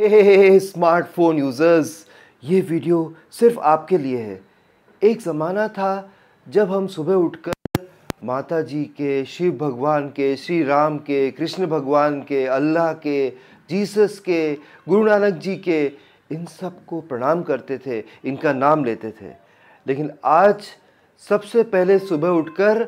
हे hey hey smartphone users ये video सिर्फ आपके लिए है एक ज़माना था जब हम सुबह उठकर माता जी के शिव भगवान के श्री राम के कृष्ण भगवान के अल्लाह के जीसस के गुरु नानक जी के इन सब को प्रणाम करते थे इनका नाम लेते थे लेकिन आज सबसे पहले सुबह उठकर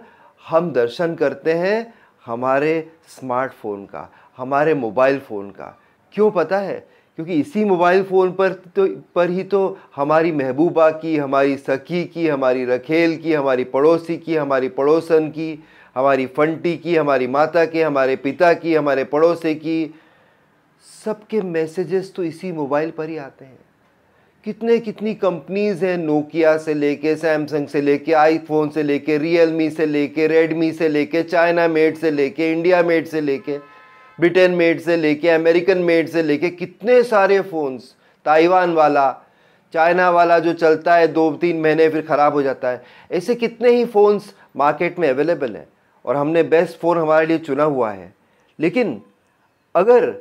हम दर्शन करते हैं हमारे स्मार्टफोन का हमारे मोबाइल फ़ोन का क्यों पता है क्योंकि इसी मोबाइल फ़ोन पर तो पर ही तो हमारी महबूबा की हमारी सखी की हमारी रखेल की हमारी पड़ोसी की हमारी पड़ोसन की हमारी फंटी की हमारी माता के हमारे पिता की हमारे पड़ोसे की सबके मैसेजेस तो इसी मोबाइल पर ही आते हैं कितने कितनी कंपनीज़ हैं नोकिया से लेके सैमसंग से लेके आईफोन से लेके रियलमी से लेके रेडमी से लेके चाइना मेड से लेके इंडिया मेड से लेके ब्रिटेन मेड से लेके अमेरिकन मेड से लेके कितने सारे फ़ोन्स ताइवान वाला चाइना वाला जो चलता है दो तीन महीने फिर ख़राब हो जाता है ऐसे कितने ही फ़ोन्स मार्केट में अवेलेबल हैं और हमने बेस्ट फ़ोन हमारे लिए चुना हुआ है लेकिन अगर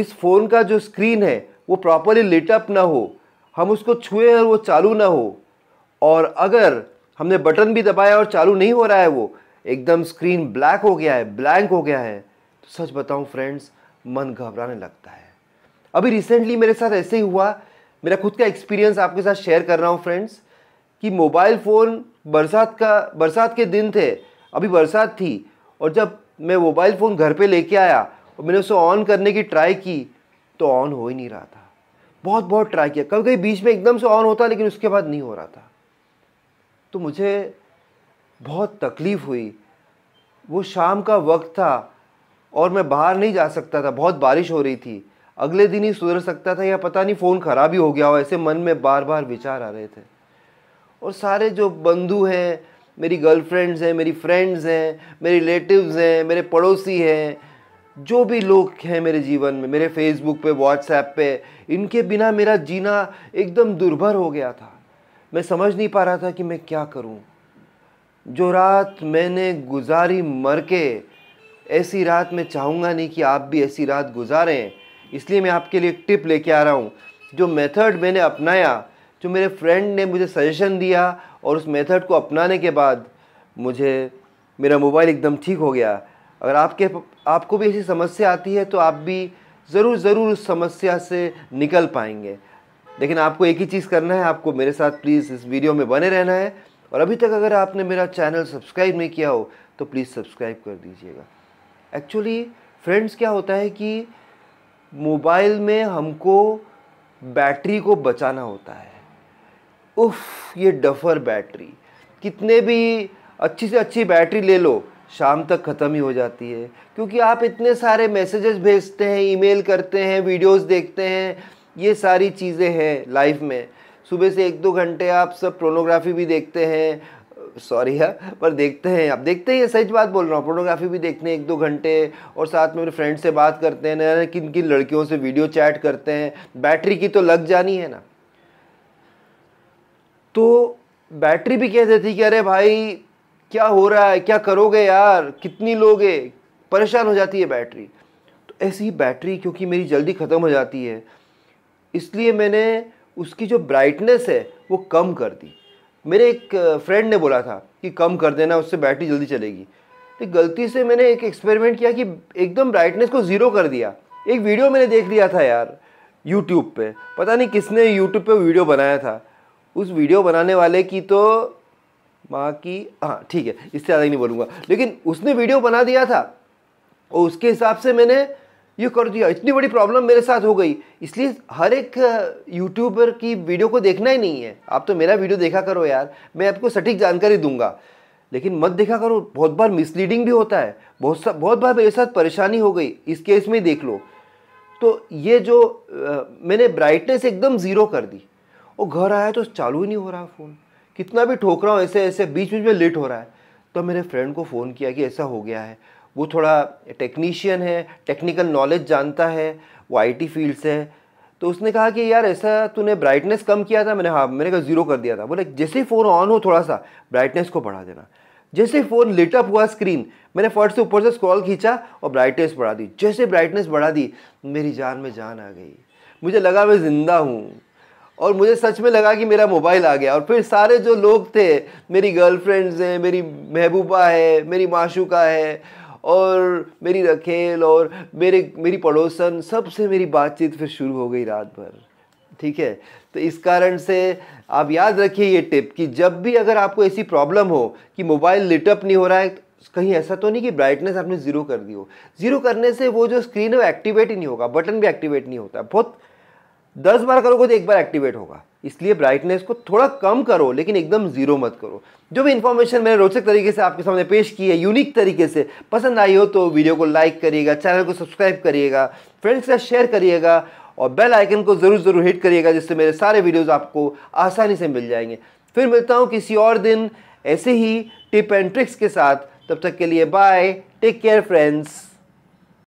इस फ़ोन का जो स्क्रीन है वो प्रॉपरली लिटअप ना हो हम उसको छुए और वो चालू ना हो और अगर हमने बटन भी दबाया और चालू नहीं हो रहा है वो एकदम स्क्रीन ब्लैक हो गया है ब्लैंक हो गया है सच बताऊं फ्रेंड्स मन घबराने लगता है अभी रिसेंटली मेरे साथ ऐसे ही हुआ मेरा खुद का एक्सपीरियंस आपके साथ शेयर कर रहा हूँ फ्रेंड्स कि मोबाइल फ़ोन बरसात का बरसात के दिन थे अभी बरसात थी और जब मैं मोबाइल फ़ोन घर पे लेके आया और मैंने उसे ऑन करने की ट्राई की तो ऑन हो ही नहीं रहा था बहुत बहुत ट्राई किया कभी कभी बीच में एकदम से ऑन होता लेकिन उसके बाद नहीं हो रहा था तो मुझे बहुत तकलीफ़ हुई वो शाम का वक्त था और मैं बाहर नहीं जा सकता था बहुत बारिश हो रही थी अगले दिन ही सुधर सकता था या पता नहीं फ़ोन ख़राब ही हो गया हो ऐसे मन में बार बार विचार आ रहे थे और सारे जो बंधु हैं मेरी गर्लफ्रेंड्स हैं मेरी फ्रेंड्स हैं मेरे रिलेटिव्स हैं मेरे पड़ोसी हैं जो भी लोग हैं मेरे जीवन में मेरे फेसबुक पे व्हाट्सएप पे इनके बिना मेरा जीना एकदम दुर्भर हो गया था मैं समझ नहीं पा रहा था कि मैं क्या करूं जो रात मैंने गुजारी मर के ऐसी रात मैं चाहूँगा नहीं कि आप भी ऐसी रात गुजारें इसलिए मैं आपके लिए एक टिप लेके आ रहा हूँ जो मेथड मैंने अपनाया जो मेरे फ्रेंड ने मुझे सजेशन दिया और उस मेथड को अपनाने के बाद मुझे मेरा मोबाइल एकदम ठीक हो गया अगर आपके आपको भी ऐसी समस्या आती है तो आप भी ज़रूर ज़रूर उस समस्या से निकल पाएंगे लेकिन आपको एक ही चीज़ करना है आपको मेरे साथ प्लीज़ इस वीडियो में बने रहना है और अभी तक अगर आपने मेरा चैनल सब्सक्राइब नहीं किया हो तो प्लीज़ सब्सक्राइब कर दीजिएगा एक्चुअली फ्रेंड्स क्या होता है कि मोबाइल में हमको बैटरी को बचाना होता है उफ ये डफर बैटरी कितने भी अच्छी से अच्छी बैटरी ले लो शाम तक ख़त्म ही हो जाती है क्योंकि आप इतने सारे मैसेजेस भेजते हैं ईमेल करते हैं वीडियोस देखते हैं ये सारी चीज़ें हैं लाइफ में सुबह से एक दो घंटे आप सब प्रोनोग्राफी भी देखते हैं सॉरी है हाँ, पर देखते हैं आप देखते हैं सही बात बोल रहा हूँ फोटोग्राफी भी देखते हैं एक दो घंटे और साथ में मेरे फ्रेंड से बात करते हैं ना किन किन लड़कियों से वीडियो चैट करते हैं बैटरी की तो लग जानी है ना तो बैटरी भी कह देती कि अरे भाई क्या हो रहा है क्या करोगे यार कितनी लोगे परेशान हो जाती है बैटरी तो ऐसी ही बैटरी क्योंकि मेरी जल्दी ख़त्म हो जाती है इसलिए मैंने उसकी जो ब्राइटनेस है वो कम कर दी मेरे एक फ्रेंड ने बोला था कि कम कर देना उससे बैटरी जल्दी चलेगी तो गलती से मैंने एक एक्सपेरिमेंट किया कि एकदम ब्राइटनेस को ज़ीरो कर दिया एक वीडियो मैंने देख लिया था यार यूट्यूब पे पता नहीं किसने यूट्यूब पे वीडियो बनाया था उस वीडियो बनाने वाले की तो माँ की हाँ ठीक है इससे ज़्यादा ही नहीं बोलूँगा लेकिन उसने वीडियो बना दिया था और उसके हिसाब से मैंने ये कर दिया इतनी बड़ी प्रॉब्लम मेरे साथ हो गई इसलिए हर एक यूट्यूबर की वीडियो को देखना ही नहीं है आप तो मेरा वीडियो देखा करो यार मैं आपको सटीक जानकारी दूंगा लेकिन मत देखा करो बहुत बार मिसलीडिंग भी होता है बहुत सा बहुत बार मेरे साथ परेशानी हो गई इस केस में देख लो तो ये जो आ, मैंने ब्राइटनेस एकदम ज़ीरो कर दी और घर आया तो चालू ही नहीं हो रहा फ़ोन कितना भी ठोक रहा हूँ ऐसे ऐसे बीच बीच में लेट हो रहा है तो मेरे फ्रेंड को फ़ोन किया कि ऐसा हो गया है वो थोड़ा टेक्नीशियन है टेक्निकल नॉलेज जानता है वो आईटी फील्ड से है तो उसने कहा कि यार ऐसा तूने ब्राइटनेस कम किया था मैंने हाँ मैंने कहा ज़ीरो कर दिया था बोले जैसे ही फ़ोन ऑन हो थोड़ा सा ब्राइटनेस को बढ़ा देना जैसे फ़ोन लिटअप हुआ स्क्रीन मैंने फट से ऊपर से स्क्रॉल खींचा और ब्राइटनेस बढ़ा दी जैसे ब्राइटनेस बढ़ा दी मेरी जान में जान आ गई मुझे लगा मैं ज़िंदा हूँ और मुझे सच में लगा कि मेरा मोबाइल आ गया और फिर सारे जो लोग थे मेरी गर्लफ्रेंड्स हैं मेरी महबूबा है मेरी माशूका है और मेरी रखेल और मेरे मेरी पड़ोसन सबसे मेरी बातचीत फिर शुरू हो गई रात भर ठीक है तो इस कारण से आप याद रखिए ये टिप कि जब भी अगर आपको ऐसी प्रॉब्लम हो कि मोबाइल लिटअप नहीं हो रहा है कहीं ऐसा तो नहीं कि ब्राइटनेस आपने ज़ीरो कर दी हो ज़ीरो करने से वो जो स्क्रीन है वो एक्टिवेट ही नहीं होगा बटन भी एक्टिवेट नहीं होता बहुत दस बार करोगे तो एक बार एक्टिवेट होगा इसलिए ब्राइटनेस को थोड़ा कम करो लेकिन एकदम ज़ीरो मत करो जो भी इन्फॉर्मेशन मैंने रोचक तरीके से आपके सामने पेश की है यूनिक तरीके से पसंद आई हो तो वीडियो को लाइक करिएगा चैनल को सब्सक्राइब करिएगा फ्रेंड्स के साथ शेयर करिएगा और बेल आइकन को ज़रूर ज़रूर हिट करिएगा जिससे मेरे सारे वीडियोज़ आपको आसानी से मिल जाएंगे फिर मिलता हूँ किसी और दिन ऐसे ही टिप एंड ट्रिक्स के साथ तब तक के लिए बाय टेक केयर फ्रेंड्स